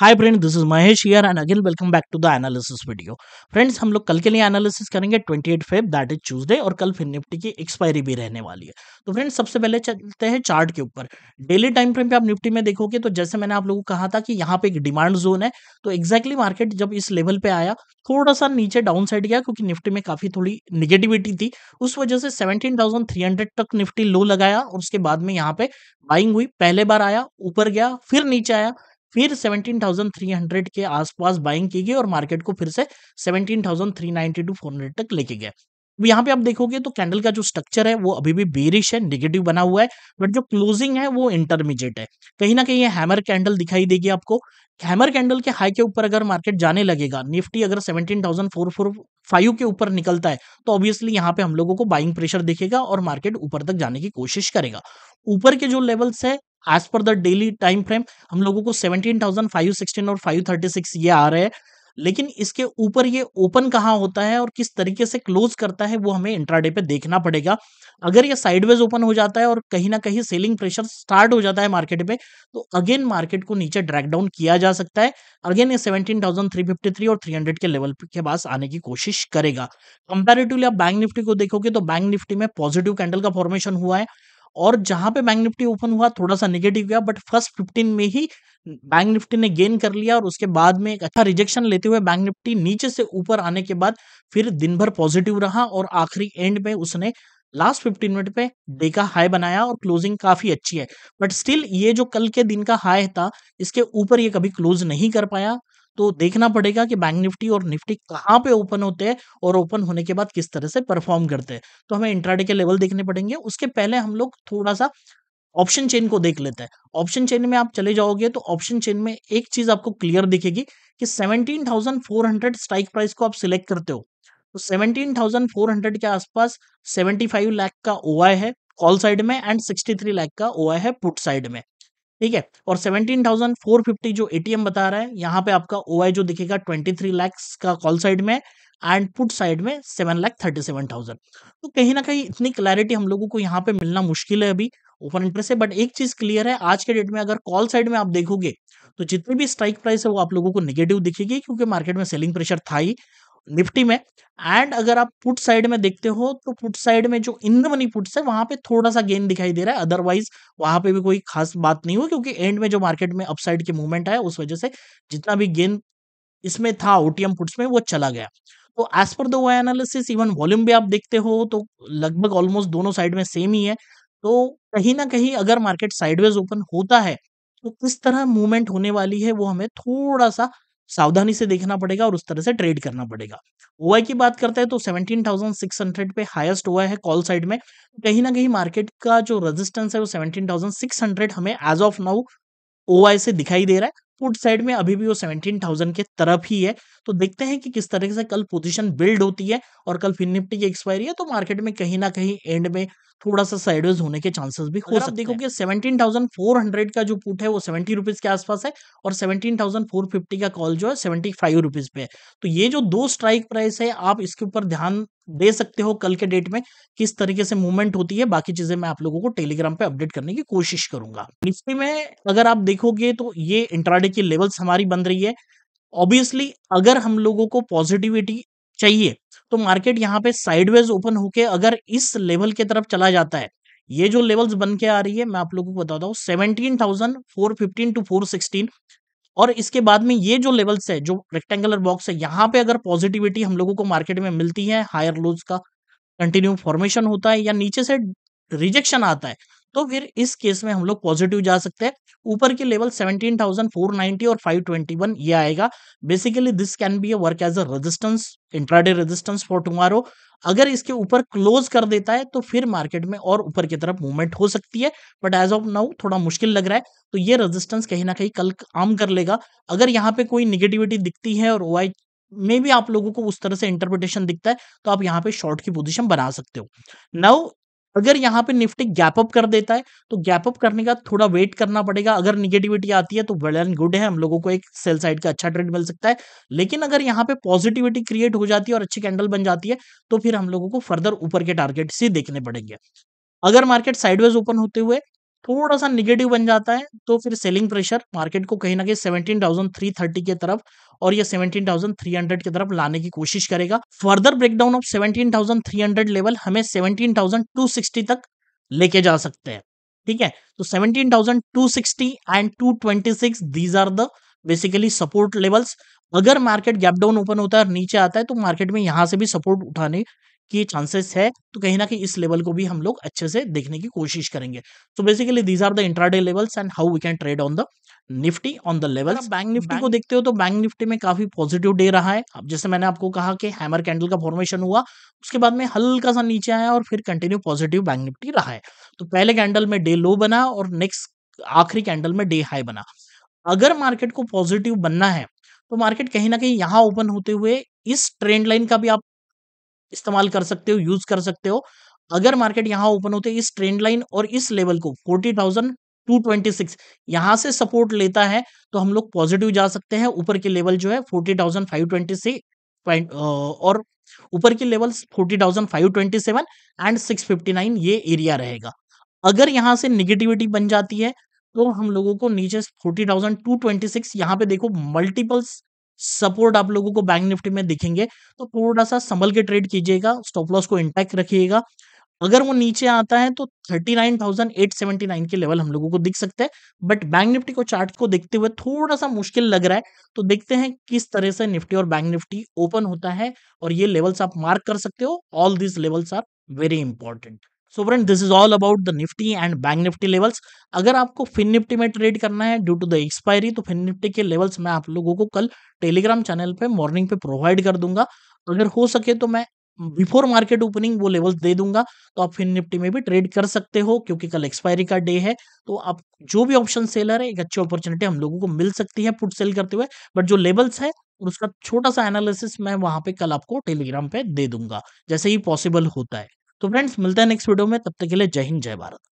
hi friend this is Mahesh here and again welcome back to the analysis video friends हम लोग कल के लिए एनालिसिस करेंगे 28 eight Feb that is Tuesday और कल फिर निफ्टी की एक्सपायरी भी रहने वाली है तो फ्रेंड्स सबसे पहले चलते हैं चार्ट के ऊपर डेली टाइम फ्रेम पे आप निफ्टी में देखोगे तो जैसे मैंने आप लोगों को कहा था कि यहाँ पे एक डिमांड जोन है तो एक्जैक्टली exactly मार्केट जब इस लेवल पे आया थोड़ा सा नीचे डाउन साइड गया क्योंकि निफ्टी में काफी थोड़ी निगेटिविटी थी उस वजह से 17,300 तक निफ्टी लो लगाया और उसके बाद में यहाँ पे बाइंग हुई पहले बार आया ऊपर गया फिर नीचे आया फिर 17,300 के आसपास बाइंग की गई और मार्केट को फिर से 17392 400 तक लेके गए यहाँ पे आप देखोगे तो कैंडल का जो स्ट्रक्चर है वो अभी भी बेरिश है निगेटिव बना हुआ है बट जो क्लोजिंग है वो इंटरमीडिएट है कहीं ना कहीं ये हैमर कैंडल दिखाई देगी आपको हैमर कैंडल के हाई के ऊपर अगर मार्केट जाने लगेगा निफ्टी अगर seventeen thousand four four five के ऊपर निकलता है तो ऑब्वियसली यहाँ पे हम लोगों को बाइंग प्रेशर दिखेगा और मार्केट ऊपर तक जाने की कोशिश करेगा ऊपर के जो लेवल्स है as per the daily time frame हम लोगों को सेवनटीन थाउजेंड फाइव सिक्सटीन और फाइव थर्टी सिक्स ये आ रहे हैं लेकिन इसके ऊपर ये ओपन कहाँ होता है और किस तरीके से क्लोज करता है वो हमें इंट्राडे पे देखना पड़ेगा अगर ये साइडवेज ओपन हो जाता है और कहीं ना कहीं सेलिंग प्रेशर स्टार्ट हो जाता है मार्केट पे तो अगेन मार्केट को नीचे ड्रैग डाउन किया जा सकता है अगेन ये 17,353 और 300 के लेवल के पास आने की कोशिश करेगा कंपेरेटिवली आप बैंक निफ्टी को देखोगे तो बैंक निफ्टी में पॉजिटिव कैंडल का फॉर्मेशन हुआ है और जहां पे बैंक निफ्टी ओपन हुआ थोड़ा सा निगेटिव गया बट फर्स्ट फिफ्टीन में ही बैंक निफ्टी ने गेन कर लिया और उसके बाद में एक अच्छा रिजेक्शन लेते हुए बैंक निफ्टी नीचे से ऊपर आने के बाद फिर दिन भर पॉजिटिव रहा और आखिरी एंड में उसने लास्ट फिफ्टीन मिनट पे डे का हाई बनाया और क्लोजिंग काफी अच्छी है बट स्टिल ये जो कल के दिन का हाई था इसके ऊपर ये कभी क्लोज नहीं कर पाया तो देखना पड़ेगा कि बैंक निफ्टी और निफ्टी कहाँ पे ओपन होते हैं और ओपन होने के बाद किस तरह से परफॉर्म करते हैं तो हमें इंट्राडे के लेवल देखने पड़ेंगे उसके पहले हम लोग थोड़ा सा ऑप्शन चेन को देख लेते हैं ऑप्शन चेन में आप चले जाओगे तो ऑप्शन चेन में एक चीज आपको क्लियर दिखेगी कि 17,400 स्ट्राइक प्राइस को आप सिलेक्ट करते हो तो 17,400 के आसपास 75 लाख ,00 का ओआई है कॉल साइड में एंड 63 लाख ,00 का ओआई है पुट साइड में ठीक है और सेवनटीन थाउजेंड फोर फिफ्टी जो एटीएम बता रहा है यहाँ पे आपका ओ जो दिखेगा ट्वेंटी थ्री लैक्स का कॉल साइड में एंड पुट साइड में seven lakh thirty seven thousand तो कहीं ना कहीं इतनी क्लैरिटी हम लोगों को यहाँ पे मिलना मुश्किल है अभी ओपन इंटरेस्ट है बट एक चीज क्लियर है आज के डेट में अगर कॉल साइड में आप देखोगे तो जितनी भी स्ट्राइक प्राइस है वो आप लोगों को निगेटिव दिखेगी क्योंकि मार्केट में सेलिंग प्रेशर था ही निफ्टी में एंड अगर आप पुट साइड में देखते हो तो पुट साइड में जो इन द मनी पुट्स है वहां पे थोड़ा सा गेन दिखाई दे रहा है अदरवाइज वहां पे भी कोई खास बात नहीं हुई क्योंकि एंड में जो मार्केट में अपसाइड के मूवमेंट आया उस वजह से जितना भी गेन इसमें था ओटीएम पुट्स में वो चला गया तो एज पर दो एनालिसिस इवन वॉल्यूम भी आप देखते हो तो लगभग ऑलमोस्ट दोनों साइड में सेम ही है तो कहीं ना कहीं अगर मार्केट साइडवेज ओपन होता है तो किस तरह मूवमेंट होने वाली है वो हमें थोड़ा सा सावधानी से देखना पड़ेगा और उस तरह से ट्रेड करना पड़ेगा ओआई की बात करते हैं तो 17,600 पे हाईएस्ट ओआई है कॉल साइड में कहीं ना कहीं मार्केट का जो रेजिस्टेंस है वो 17,600 हमें एज ऑफ नाउ ओआई से दिखाई दे रहा है पुट साइड में अभी भी वो सेवनटीन थाउजेंड के तरफ ही है तो देखते हैं कि किस तरह से कल पोजीशन बिल्ड होती है और कल फिन निफ्टी की एक्सपायरी है तो मार्केट में कहीं ना कहीं एंड में थोड़ा सा साइडवेज होने के चांसेस भी हो सकते हैं देखो थाउजेंड फोर हंड्रेड का जो पुट है वो सेवेंटी रुपीज के आसपास है और सेवनटीन थाउजेंड फोर फिफ्टी का कॉल जो है सेवेंटी फाइव रुपीज पे है तो ये जो दो स्ट्राइक प्राइस है आप इसके ऊपर ध्यान दे सकते हो कल के डेट में किस तरीके से मूवमेंट होती है बाकी चीजें मैं आप लोगों को टेलीग्राम पे अपडेट करने की कोशिश करूंगा निफ्टी में अगर आप देखोगे तो ये इंट्राडे की लेवल्स हमारी बन रही है ऑब्वियसली अगर हम लोगों को पॉजिटिविटी चाहिए तो मार्केट यहाँ पे साइडवेज ओपन होके अगर इस लेवल के तरफ चला जाता है ये जो लेवल्स बन के आ रही है मैं आप लोगों को बताता हूँ seventeen thousand four fifteen to four sixteen और इसके बाद में ये जो लेवल्स है जो रेक्टेंगुलर बॉक्स है यहाँ पे अगर पॉजिटिविटी हम लोगों को मार्केट में मिलती है हायर लोज का कंटिन्यू फॉर्मेशन होता है या नीचे से रिजेक्शन आता है तो फिर इस केस में हम लोग पॉजिटिव जा सकते हैं ऊपर के लेवल 17,490 और 521 ये आएगा basically this can be a work as a resistance intraday resistance for tomorrow अगर इसके ऊपर क्लोज कर देता है तो फिर मार्केट में और ऊपर की तरफ मूवमेंट हो सकती है बट एज ऑफ नाउ थोड़ा मुश्किल लग रहा है तो ये रेजिस्टेंस कहीं ना कहीं कल काम कर लेगा अगर यहाँ पे कोई निगेटिविटी दिखती है और वाई में भी आप लोगों को उस तरह से इंटरप्रिटेशन दिखता है तो आप यहाँ पे शॉर्ट की पोजीशन बना सकते हो नाउ अगर यहाँ पे निफ्टी गैप अप कर देता है तो गैप अप करने का थोड़ा वेट करना पड़ेगा अगर निगेटिविटी आती है तो वेल एंड गुड है हम लोगों को एक सेल साइड का अच्छा ट्रेड मिल सकता है लेकिन अगर यहाँ पे पॉजिटिविटी क्रिएट हो जाती है और अच्छी कैंडल बन जाती है तो फिर हम लोगों को फर्दर ऊपर के टारगेट से देखने पड़ेंगे अगर मार्केट साइडवेज ओपन होते हुए थोड़ा सा निगेटिव बन जाता है तो फिर सेलिंग प्रेशर मार्केट को कहीं ना कहीं सेवनटीन थाउजेंड थ्री थर्टी की तरफ और ये सेवनटीन थाउजेंड थ्री हंड्रेड की तरफ लाने की कोशिश करेगा further breakdown of seventeen thousand three hundred level हमें सेवनटीन थाउजेंड टू सिक्सटी तक लेके जा सकते हैं ठीक है तो seventeen thousand two sixty and two twenty six these are the basically support levels अगर मार्केट गैप डाउन ओपन होता है और नीचे आता है तो मार्केट में यहां से भी सपोर्ट उठाने की चांसेस है तो कहीं ना कहीं इस लेवल को भी हम लोग अच्छे से देखने की कोशिश करेंगे तो basically these are the intraday levels and how we can trade on the Nifty on the level bank Nifty को देखते हो तो बैंक निफ्टी में काफी पॉजिटिव डे रहा है अब जैसे मैंने आपको कहा कि हैमर कैंडल का फॉर्मेशन हुआ उसके बाद में हल्का सा नीचे आया और फिर कंटिन्यू पॉजिटिव बैंक निफ्टी रहा है तो पहले कैंडल में डे लो बना और नेक्स्ट आखिरी कैंडल में डे हाई बना अगर मार्केट को पॉजिटिव बनना है तो मार्केट कहीं ना कहीं यहाँ ओपन होते हुए इस ट्रेंड लाइन का भी आप इस्तेमाल कर सकते हो यूज कर सकते हो अगर मार्केट यहाँ ओपन होते इस ट्रेंड लाइन और इस लेवल को forty thousand two twenty six यहाँ से सपोर्ट लेता है तो हम लोग पॉजिटिव जा सकते हैं ऊपर के लेवल जो है फोर्टी थाउजेंड फाइव ट्वेंटी से और ऊपर के level forty thousand five twenty seven and six fifty nine ये एरिया रहेगा अगर यहाँ से निगेटिविटी बन जाती है तो हम लोगों को नीचे forty thousand two twenty six यहाँ पे देखो मल्टीपल्स सपोर्ट आप लोगों को बैंक निफ्टी में दिखेंगे तो थोड़ा सा संभल के ट्रेड कीजिएगा स्टॉप लॉस को इंटैक्ट रखिएगा अगर वो नीचे आता है तो 39,879 के लेवल हम लोगों को दिख सकते हैं बट बैंक निफ्टी को चार्ट को देखते हुए थोड़ा सा मुश्किल लग रहा है तो देखते हैं किस तरह से निफ्टी और बैंक निफ्टी ओपन होता है और ये लेवल्स आप मार्क कर सकते हो all this levels are very important so friend this is all about the Nifty and bank Nifty levels अगर आपको फिन निफ्टी में ट्रेड करना है ड्यू टू द एक्सपायरी तो फिन निफ्टी के लेवल्स मैं आप लोगों को कल टेलीग्राम चैनल पे मॉर्निंग पे प्रोवाइड कर दूंगा अगर हो सके तो मैं बिफोर मार्केट ओपनिंग वो लेवल्स दे दूंगा तो आप फिन निफ्टी में भी ट्रेड कर सकते हो क्योंकि कल एक्सपायरी का डे है तो आप जो भी ऑप्शन सेलर है एक अच्छी अपॉर्चुनिटी हम लोगों को मिल सकती है पुट सेल करते हुए बट जो लेवल्स है उसका छोटा सा एनालिसिस मैं वहां पे कल आपको टेलीग्राम पे दे दूंगा जैसे ही पॉसिबल होता है तो फ्रेंड्स मिलते हैं नेक्स्ट वीडियो में तब तक के लिए जय हिंद जय भारत